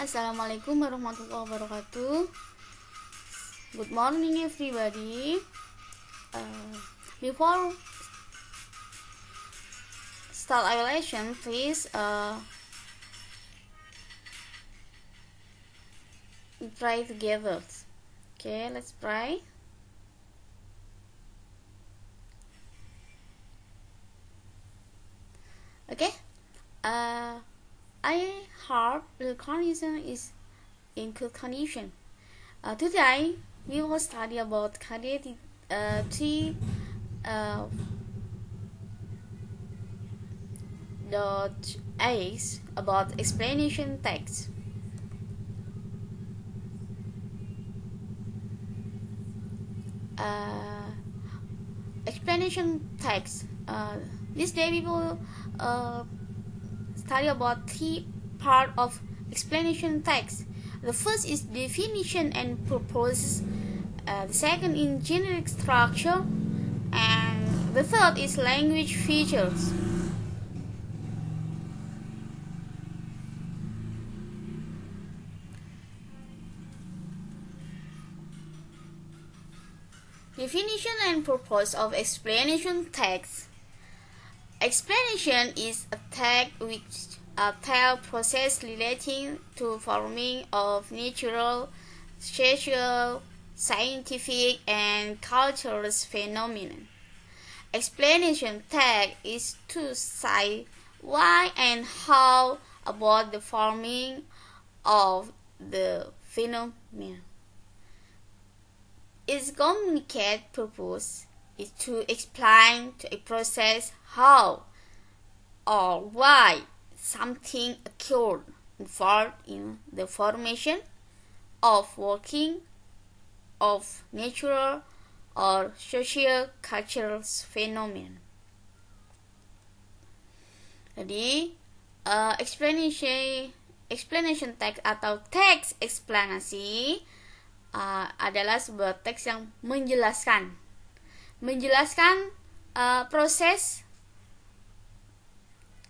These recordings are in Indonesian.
Assalamualaikum warahmatullahi wabarakatuh Good morning everybody uh, Before start our lesson please uh, pray together Okay let's pray Okay uh, I hope the condition is in good condition. Uh, today, we will study about cadet uh, three, uh, dot A's about explanation text. Uh, explanation text. Uh, this day we will uh, study about three part of explanation text. The first is definition and purpose. Uh, the second is generic structure, and the third is language features. Definition and purpose of explanation text Explanation is a tag which a tag process relating to forming of natural, social, scientific, and cultural phenomena. Explanation tag is to say why and how about the forming of the phenomenon. Its communicate purpose is to explain to a process how or why something occurred involved in the formation of working of natural or social cultural phenomenon. Jadi, uh, explanation explanation text atau teks explanation uh, adalah sebuah teks yang menjelaskan menjelaskan uh, proses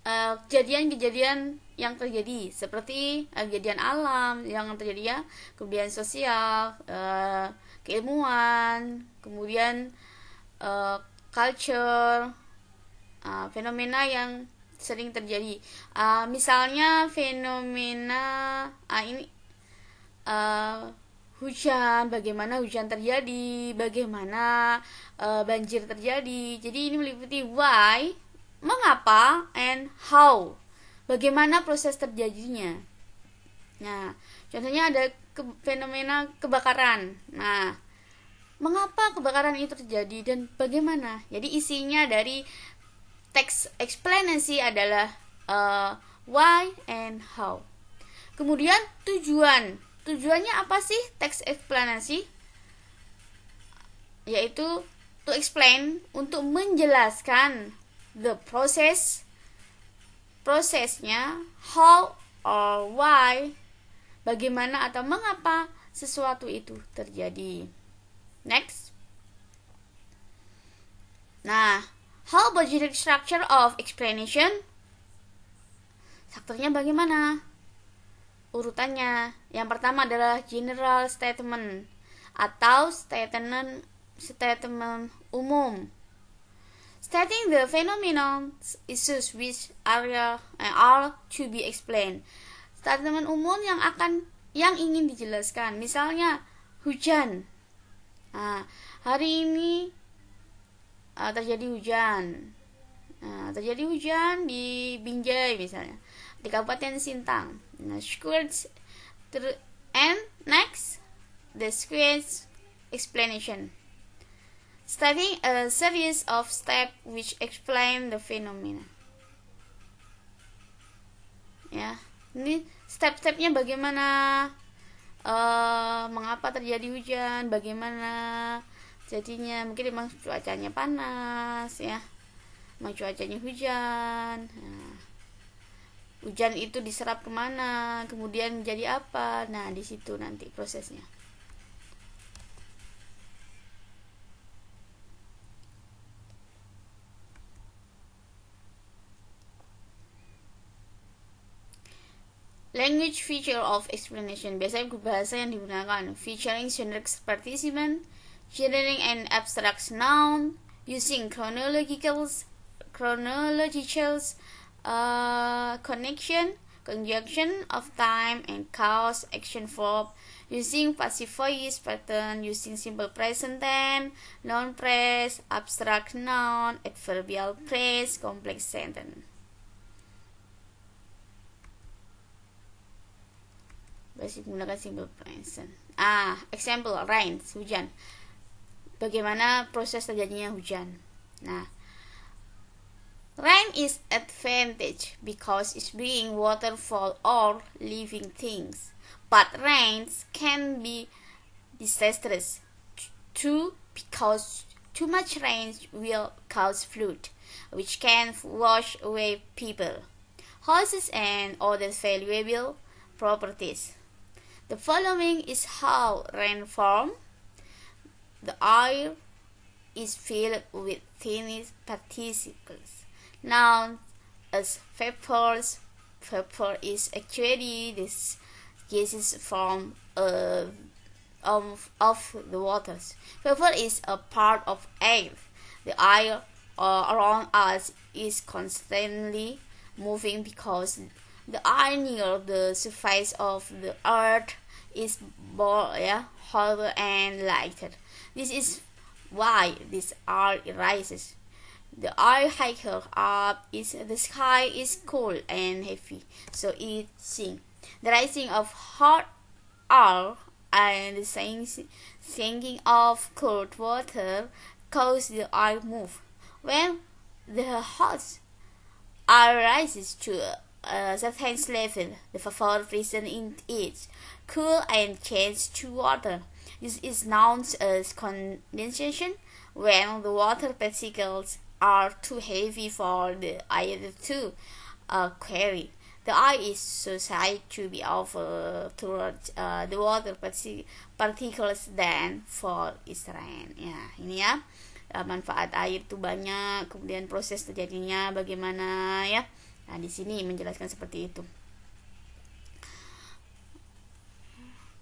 eh, kejadian-kejadian uh, yang terjadi seperti uh, kejadian alam yang terjadi ya kemudian sosial uh, keilmuan kemudian uh, culture uh, fenomena yang sering terjadi uh, misalnya fenomena uh, ini uh, hujan, bagaimana hujan terjadi, bagaimana uh, banjir terjadi. Jadi ini meliputi why, mengapa, and how. Bagaimana proses terjadinya. Nah, contohnya ada ke fenomena kebakaran. Nah, mengapa kebakaran itu terjadi dan bagaimana? Jadi isinya dari teks explanation adalah uh, why and how. Kemudian tujuan Tujuannya apa sih teks eksplanasi? Yaitu to explain untuk menjelaskan the process prosesnya how or why bagaimana atau mengapa sesuatu itu terjadi. Next. Nah, how about the structure of explanation? Strukturnya bagaimana? urutannya. Yang pertama adalah general statement atau statement statement umum. Stating the phenomenon issues which eh, are, all to be explained. Statement umum yang akan yang ingin dijelaskan. Misalnya hujan. Nah, hari ini uh, terjadi hujan. Nah, terjadi hujan di Binjai misalnya, di Kabupaten Sintang The nah, squares and next the squares explanation studying a series of steps which explain the phenomena ya ini step-stepnya bagaimana uh, mengapa terjadi hujan bagaimana jadinya mungkin memang cuacanya panas ya memang cuacanya hujan nah hujan itu diserap kemana kemudian menjadi apa nah di situ nanti prosesnya Language feature of explanation biasanya bahasa yang digunakan featuring generic participant, generating an abstract noun, using chronologicals, chronologicals, uh, connection, conjunction of time and cause, action verb, using passive voice pattern, using simple present tense, noun phrase, abstract noun, adverbial phrase, complex sentence. Basic menggunakan simple present. Ah, example rain, hujan. Bagaimana proses terjadinya hujan? Nah, Rain is advantage because it's being water for all living things. But rains can be disastrous too because too much rain will cause flood, which can wash away people, houses and other valuable properties. The following is how rain forms. The air is filled with tiny particles now, as papers. vapor is actually this gases from uh, of, of the waters. Vapor is a part of air. The air uh, around us is constantly moving because the air near the surface of the earth is more yeah, hotter and lighter. This is why this air rises. The eye hiker up is the sky is cold and heavy, so it sing. The rising of hot air and the sinking of cold water cause the eye move. When the hot air rises to a uh, certain level, the fourth reason in it cool and change to water. This is known as condensation when the water particles are too heavy for the air to uh, query. The eye is society to be over uh, towards uh, the water partic particles than for its rain. Ya, ini ya uh, manfaat air itu banyak, kemudian proses terjadinya bagaimana ya. Nah, di sini menjelaskan seperti itu.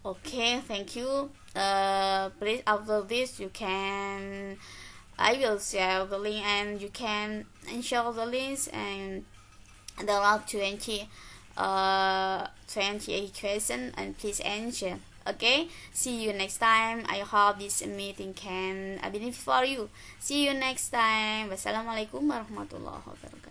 Okay, thank you. Uh, please after this you can I will share the link and you can share the links and there are 20 uh 20 question and please answer okay see you next time i hope this meeting can benefit for you see you next time wassalamualaikum warahmatullahi wabarakatuh